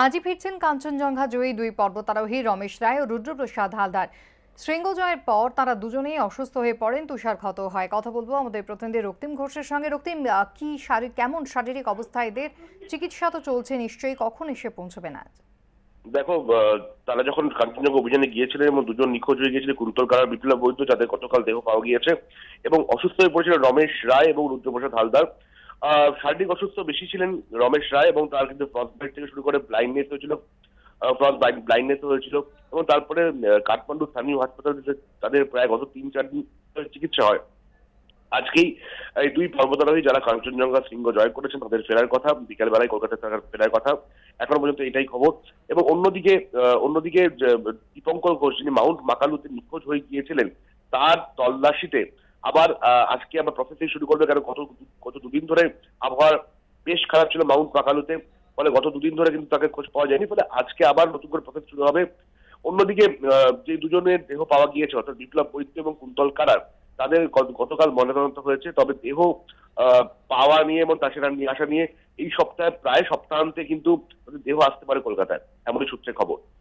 আজই ফিরছেন কাঞ্চনজঙ্ঘা জয়ী দুই পর্বতারোহী রমেশ রায় ও রুদ্রপ্রসাদ হালদার শৃঙ্গ জয়ের পর তারা দুজনেই অসুস্থ হয়ে পড়েন তুষারক্ষত হয় কথা বলবো আমাদের প্রতিনিধি রক্তিম ঘোষের সঙ্গে রক্তিম কি শারীরিক কেমন শারীরিক অবস্থা এদের চিকিৎসা তো চলছে নিশ্চয়ই কখন এসে পৌঁছবে না দেখো তারা যখন কাঞ্চনজঙ্ঘ অভিযানে গিয়েছিলেন এবং দুজন নিখোঁজ হয়ে গিয়েছিল গুরুতর কারা বিপ্লব বৈদ্য যাদের গতকাল দেহ পাওয়া গিয়েছে এবং অসুস্থ হয়ে পড়েছিল রমেশ রায় এবং রুদ্রপ্রসাদ হালদার শারীরিক অসুস্থ বেশি ছিলেন রমেশ রায় এবং তার কিন্তু ফ্রস্টবাইট থেকে শুরু করে ব্লাইন্ডনেস হয়েছিল ফ্রস্ট ব্লাইন্ডনেস হয়েছিল এবং তারপরে কাঠমান্ডু স্থানীয় হাসপাতাল তাদের প্রায় গত তিন চার দিন চিকিৎসা হয় আজকেই এই দুই পর্বতারোহী যারা কাঞ্চনজঙ্ঘা শৃঙ্গ জয় করেছেন তাদের ফেরার কথা বিকালবেলায় কলকাতা থাকার ফেরার কথা এখনো পর্যন্ত এটাই খবর এবং অন্যদিকে অন্যদিকে দীপঙ্কর ঘোষ যিনি মাউন্ট মাকালুতে নিখোঁজ হয়ে গিয়েছিলেন তার তল্লাশিতে আবার আজকে আমরা প্রসেসিং শুরু করবে কারণ গত গত দুদিন ধরে আবহাওয়ার বেশ খারাপ ছিল মাউন্ট পাকালুতে ফলে গত দুদিন ধরে কিন্তু তাকে খোঁজ পাওয়া যায়নি ফলে আজকে আবার নতুন করে প্রসেস শুরু হবে অন্যদিকে যে দুজনের দেহ পাওয়া গিয়েছে অর্থাৎ বিপ্লব বৈদ্য এবং কুন্তল কারার তাদের গতকাল ময়নাতদন্ত হয়েছে তবে দেহ পাওয়া নিয়ে এবং তার সেটা নিয়ে আসা নিয়ে এই সপ্তাহে প্রায় সপ্তাহান্তে কিন্তু দেহ আসতে পারে কলকাতায় এমনই সূত্রে খবর